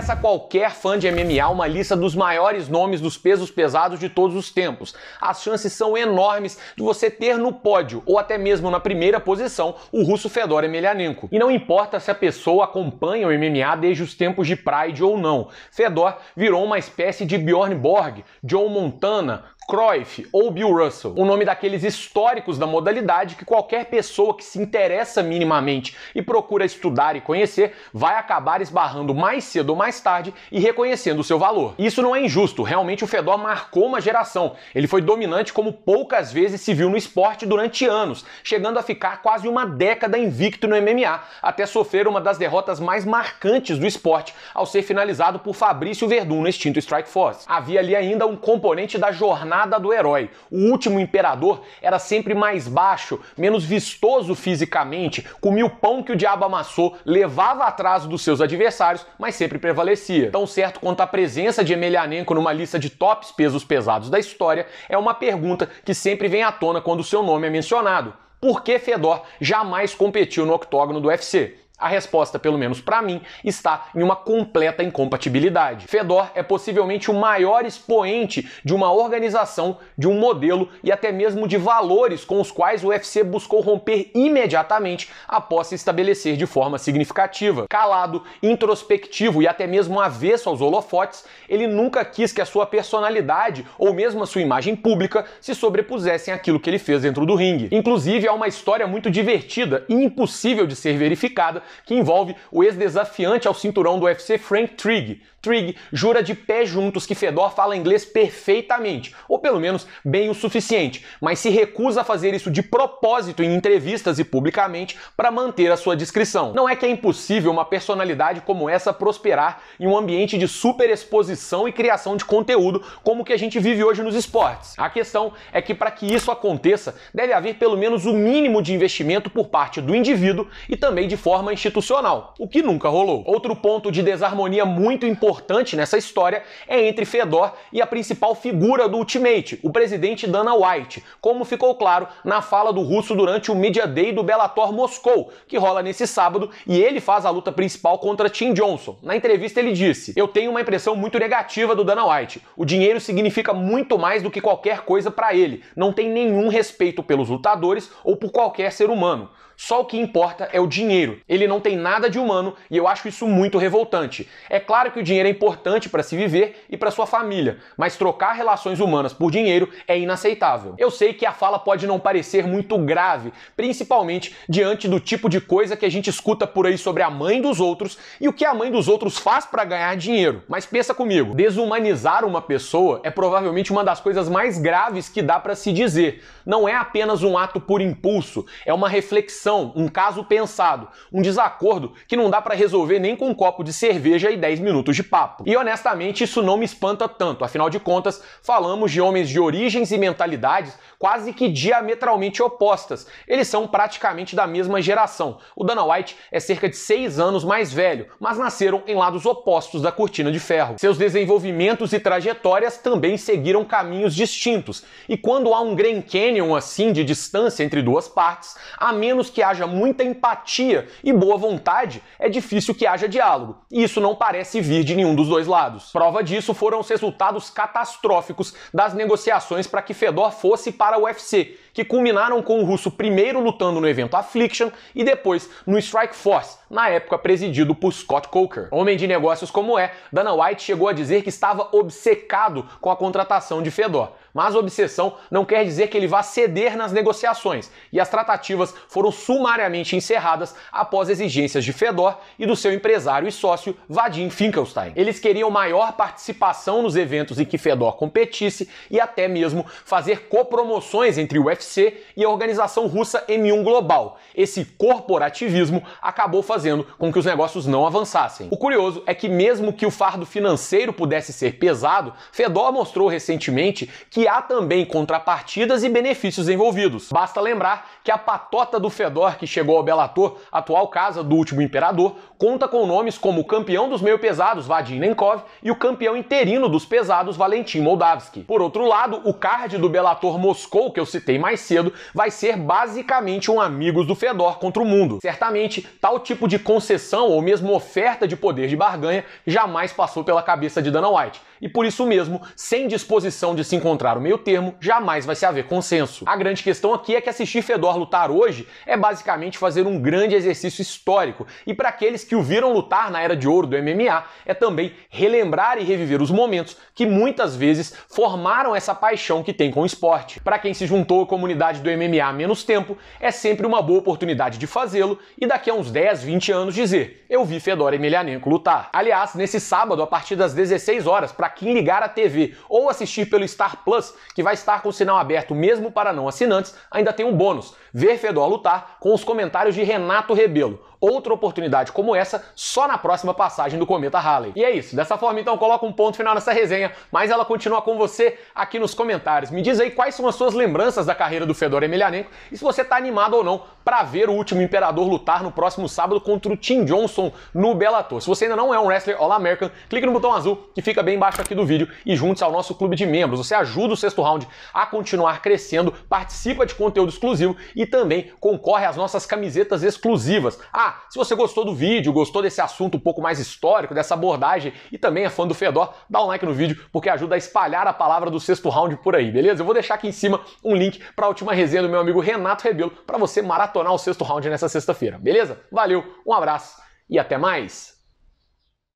Interessa a qualquer fã de MMA uma lista dos maiores nomes dos pesos pesados de todos os tempos. As chances são enormes de você ter no pódio ou até mesmo na primeira posição o russo Fedor Emelianenko. E não importa se a pessoa acompanha o MMA desde os tempos de Pride ou não. Fedor virou uma espécie de Bjorn Borg, Joe Montana, Cruyff ou Bill Russell, o nome daqueles históricos da modalidade que qualquer pessoa que se interessa minimamente e procura estudar e conhecer vai acabar esbarrando mais cedo ou mais tarde e reconhecendo o seu valor. Isso não é injusto, realmente o Fedor marcou uma geração. Ele foi dominante como poucas vezes se viu no esporte durante anos, chegando a ficar quase uma década invicto no MMA, até sofrer uma das derrotas mais marcantes do esporte ao ser finalizado por Fabrício Verdun no extinto Strike Force. Havia ali ainda um componente da jornada jornada do herói. O último imperador era sempre mais baixo, menos vistoso fisicamente, comia o pão que o diabo amassou, levava atraso dos seus adversários, mas sempre prevalecia. Tão certo quanto a presença de Emelianenko numa lista de tops pesos pesados da história é uma pergunta que sempre vem à tona quando seu nome é mencionado. Por que Fedor jamais competiu no octógono do UFC? A resposta, pelo menos para mim, está em uma completa incompatibilidade. Fedor é possivelmente o maior expoente de uma organização, de um modelo e até mesmo de valores com os quais o UFC buscou romper imediatamente após se estabelecer de forma significativa. Calado, introspectivo e até mesmo avesso aos holofotes, ele nunca quis que a sua personalidade ou mesmo a sua imagem pública se sobrepusessem àquilo que ele fez dentro do ringue. Inclusive, há uma história muito divertida e impossível de ser verificada que envolve o ex-desafiante ao cinturão do UFC Frank Trigg, Trigg jura de pé juntos que Fedor fala inglês perfeitamente, ou pelo menos bem o suficiente, mas se recusa a fazer isso de propósito em entrevistas e publicamente para manter a sua descrição. Não é que é impossível uma personalidade como essa prosperar em um ambiente de superexposição e criação de conteúdo como o que a gente vive hoje nos esportes. A questão é que para que isso aconteça, deve haver pelo menos o um mínimo de investimento por parte do indivíduo e também de forma institucional, o que nunca rolou. Outro ponto de desarmonia muito importante importante nessa história é entre Fedor e a principal figura do Ultimate, o presidente Dana White, como ficou claro na fala do russo durante o Media Day do Bellator Moscou, que rola nesse sábado, e ele faz a luta principal contra Tim Johnson. Na entrevista ele disse: "Eu tenho uma impressão muito negativa do Dana White. O dinheiro significa muito mais do que qualquer coisa para ele. Não tem nenhum respeito pelos lutadores ou por qualquer ser humano. Só o que importa é o dinheiro. Ele não tem nada de humano e eu acho isso muito revoltante. É claro que o dinheiro dinheiro é importante para se viver e para sua família, mas trocar relações humanas por dinheiro é inaceitável. Eu sei que a fala pode não parecer muito grave, principalmente diante do tipo de coisa que a gente escuta por aí sobre a mãe dos outros e o que a mãe dos outros faz para ganhar dinheiro. Mas pensa comigo, desumanizar uma pessoa é provavelmente uma das coisas mais graves que dá para se dizer. Não é apenas um ato por impulso, é uma reflexão, um caso pensado, um desacordo que não dá para resolver nem com um copo de cerveja e 10 minutos de papo. E honestamente, isso não me espanta tanto, afinal de contas, falamos de homens de origens e mentalidades quase que diametralmente opostas. Eles são praticamente da mesma geração. O Dana White é cerca de seis anos mais velho, mas nasceram em lados opostos da cortina de ferro. Seus desenvolvimentos e trajetórias também seguiram caminhos distintos, e quando há um Grand Canyon assim de distância entre duas partes, a menos que haja muita empatia e boa vontade, é difícil que haja diálogo. E isso não parece vir de nenhum dos dois lados. Prova disso foram os resultados catastróficos das negociações para que Fedor fosse para o UFC que culminaram com o russo primeiro lutando no evento Affliction e depois no Strike Force, na época presidido por Scott Coker. Homem de negócios como é, Dana White chegou a dizer que estava obcecado com a contratação de Fedor. Mas obsessão não quer dizer que ele vá ceder nas negociações, e as tratativas foram sumariamente encerradas após exigências de Fedor e do seu empresário e sócio Vadim Finkelstein. Eles queriam maior participação nos eventos em que Fedor competisse e até mesmo fazer copromoções entre o UFC UFC e a organização russa M1 Global. Esse corporativismo acabou fazendo com que os negócios não avançassem. O curioso é que, mesmo que o fardo financeiro pudesse ser pesado, Fedor mostrou recentemente que há também contrapartidas e benefícios envolvidos. Basta lembrar que a patota do Fedor que chegou ao Bellator, atual casa do último imperador, conta com nomes como o campeão dos meio pesados Vadim Nenkov e o campeão interino dos pesados Valentim Moldavski. Por outro lado, o card do Bellator Moscou que eu citei mais mais cedo, vai ser basicamente um amigos do Fedor contra o mundo. Certamente, tal tipo de concessão ou mesmo oferta de poder de barganha jamais passou pela cabeça de Dana White. E por isso mesmo, sem disposição de se encontrar o meio termo, jamais vai se haver consenso. A grande questão aqui é que assistir Fedor lutar hoje é basicamente fazer um grande exercício histórico. E para aqueles que o viram lutar na era de ouro do MMA, é também relembrar e reviver os momentos que muitas vezes formaram essa paixão que tem com o esporte. Para quem se juntou como comunidade do MMA há menos tempo, é sempre uma boa oportunidade de fazê-lo e daqui a uns 10, 20 anos dizer: eu vi Fedor Emelianenko lutar. Aliás, nesse sábado, a partir das 16 horas, para quem ligar a TV ou assistir pelo Star Plus, que vai estar com o sinal aberto mesmo para não assinantes, ainda tem um bônus: ver Fedor lutar com os comentários de Renato Rebelo outra oportunidade como essa só na próxima passagem do cometa Halley. E é isso. Dessa forma, então, coloca um ponto final nessa resenha, mas ela continua com você aqui nos comentários. Me diz aí quais são as suas lembranças da carreira do Fedor Emelianenko e se você está animado ou não para ver o último imperador lutar no próximo sábado contra o Tim Johnson no Bellator. Se você ainda não é um wrestler All-American, clique no botão azul que fica bem embaixo aqui do vídeo e junte-se ao nosso clube de membros. Você ajuda o sexto round a continuar crescendo, participa de conteúdo exclusivo e também concorre às nossas camisetas exclusivas. Ah, ah, se você gostou do vídeo, gostou desse assunto um pouco mais histórico, dessa abordagem e também é fã do Fedor, dá um like no vídeo porque ajuda a espalhar a palavra do sexto round por aí, beleza? Eu vou deixar aqui em cima um link para a última resenha do meu amigo Renato Rebelo para você maratonar o sexto round nessa sexta-feira, beleza? Valeu, um abraço e até mais!